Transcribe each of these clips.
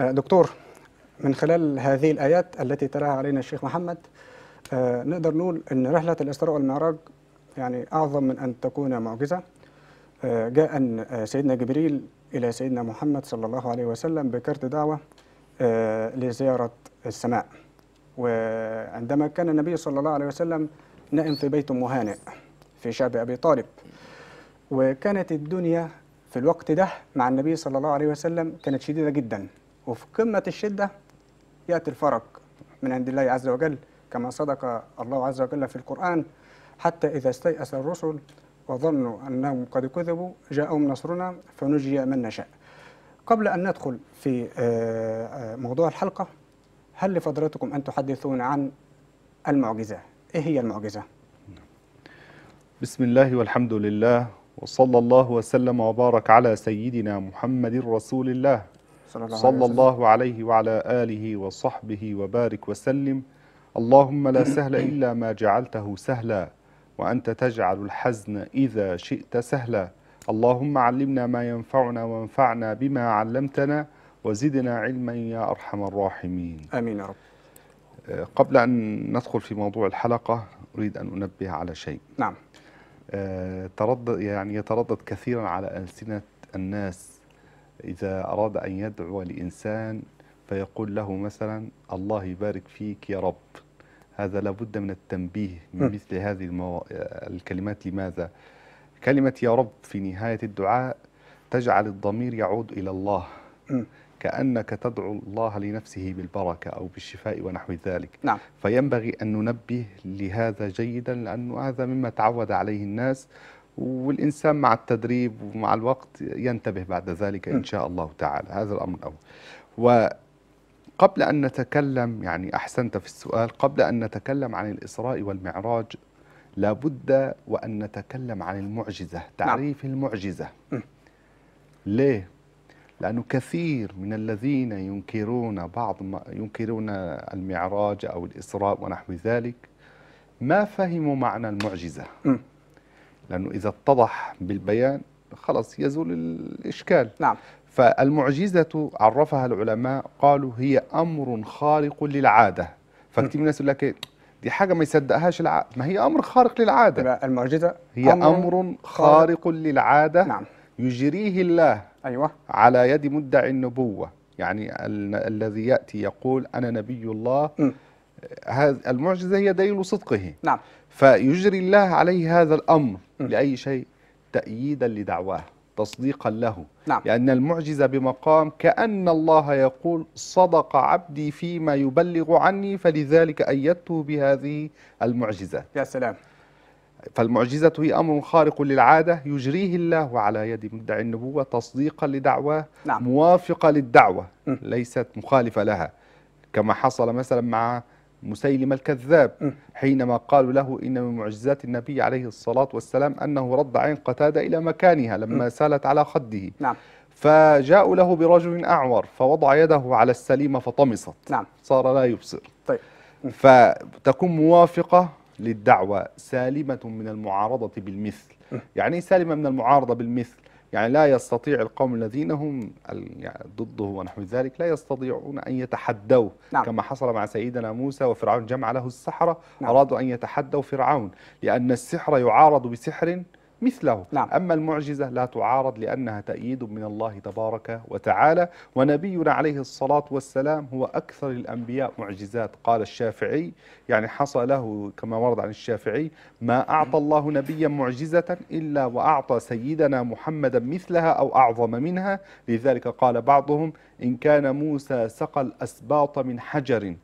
آه، دكتور من خلال هذه الآيات التي تلاها علينا الشيخ محمد آه، نقدر نقول أن رحلة الإسراء والمعراج يعني أعظم من أن تكون معجزة آه، جاء سيدنا جبريل إلى سيدنا محمد صلى الله عليه وسلم بكرت دعوة لزيارة السماء وعندما كان النبي صلى الله عليه وسلم نائم في بيت مهانئ في شعب أبي طالب وكانت الدنيا في الوقت ده مع النبي صلى الله عليه وسلم كانت شديدة جدا وفي قمة الشدة يأتي الفرج من عند الله عز وجل كما صدق الله عز وجل في القرآن حتى إذا استيأس الرسل وظنوا أنهم قد كذبوا جاءهم نصرنا فنجي من نشاء قبل أن ندخل في آه، آه، موضوع الحلقة هل لفضلتكم أن تحدثون عن المعجزة إيه هي المعجزة؟ بسم الله والحمد لله وصلى الله وسلم وبارك على سيدنا محمد رسول الله صلى الله, صلى الله عليه وعلى آله وصحبه وبارك وسلم اللهم لا سهل إلا ما جعلته سهلا وأنت تجعل الحزن إذا شئت سهلا اللهم علمنا ما ينفعنا وانفعنا بما علمتنا وزدنا علما يا أرحم الراحمين آمين يا رب آه، قبل أن ندخل في موضوع الحلقة أريد أن أنبه على شيء نعم آه، تردد يعني يتردد كثيرا على ألسنة الناس إذا أراد أن يدعو لإنسان فيقول له مثلا الله يبارك فيك يا رب هذا لابد من التنبيه من مثل هذه المو... الكلمات لماذا كلمة يا رب في نهاية الدعاء تجعل الضمير يعود إلى الله كأنك تدعو الله لنفسه بالبركة أو بالشفاء ونحو ذلك نعم. فينبغي أن ننبه لهذا جيدا لأنه هذا مما تعود عليه الناس والإنسان مع التدريب ومع الوقت ينتبه بعد ذلك إن شاء الله تعالى هذا الأمر الأول وقبل أن نتكلم يعني أحسنت في السؤال قبل أن نتكلم عن الإسراء والمعراج لابد وأن نتكلم عن المعجزة نعم. تعريف نعم. المعجزة ليه؟ لأنه كثير من الذين ينكرون بعض ما ينكرون المعراج أو الإسراء ونحو ذلك ما فهموا معنى المعجزة لأنه إذا اتضح بالبيان خلص يزول الإشكال نعم فالمعجزة عرفها العلماء قالوا هي أمر خارق للعادة فكثير من الناس يقول لك دي حاجة ما يصدقهاش العقل ما هي أمر خارق للعادة المعجزة هي أمر, أمر خارق للعادة نعم يجريه الله أيوة على يد مدعي النبوة يعني ال الذي يأتي يقول أنا نبي الله م. المعجزة هي دليل صدقه نعم فيجري الله عليه هذا الأمر م. لأي شيء تأييدا لدعواه تصديقا له نعم. لأن المعجزة بمقام كأن الله يقول صدق عبدي فيما يبلغ عني فلذلك أيدته بهذه المعجزة يا سلام فالمعجزة هي أمر خارق للعادة يجريه الله على يد مدعي النبوة تصديقا لدعواه نعم. موافقة للدعوة م. ليست مخالفة لها كما حصل مثلا مع مسيلم الكذاب حينما قالوا له إن من معجزات النبي عليه الصلاة والسلام أنه رد عين قتادة إلى مكانها لما سالت على خده نعم فجاءوا له برجل أعور فوضع يده على السليمة فطمست نعم صار لا يبصر طيب فتكون موافقة للدعوة سالمة من المعارضة بالمثل يعني إيه سالمة من المعارضة بالمثل يعني لا يستطيع القوم الذين هم يعني ضده ونحو ذلك لا يستطيعون أن يتحدوا نعم. كما حصل مع سيدنا موسى وفرعون جمع له السحرة نعم. أرادوا أن يتحدوا فرعون لأن السحر يعارض بسحر مثله نعم. أما المعجزة لا تعارض لأنها تأييد من الله تبارك وتعالى ونبينا عليه الصلاة والسلام هو أكثر الأنبياء معجزات قال الشافعي يعني حصل له كما ورد عن الشافعي ما أعطى الله نبيا معجزة إلا وأعطى سيدنا محمدا مثلها أو أعظم منها لذلك قال بعضهم إن كان موسى سقى الأسباط من حجر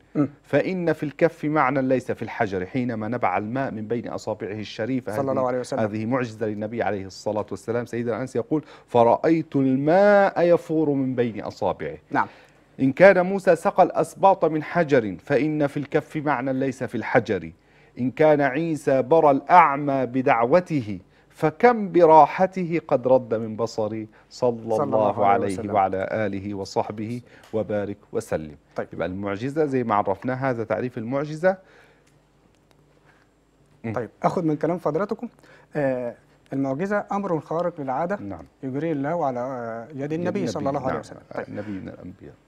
فإن في الكف معنى ليس في الحجر حينما نبع الماء من بين أصابعه الشريفة صلى الله عليه وسلم هذه معجزة للنبي عليه الصلاة والسلام سيدنا أنس يقول فرأيت الماء يفور من بين أصابعه نعم إن كان موسى سقى الأسباط من حجر فإن في الكف معنى ليس في الحجر إن كان عيسى برى الأعمى بدعوته فكم براحته قد رد من بصري صلى, صلى الله عليه وسلم. وعلى آله وصحبه وبارك وسلم طيب. يبقى المعجزة زي ما عرفنا هذا تعريف المعجزة طيب أخذ من كلام فضلاتكم آه المعجزة أمر خارق للعادة نعم. يجري الله على آه، يد النبي, النبي صلى الله عليه نعم. وسلم نعم. طيب. من الأنبياء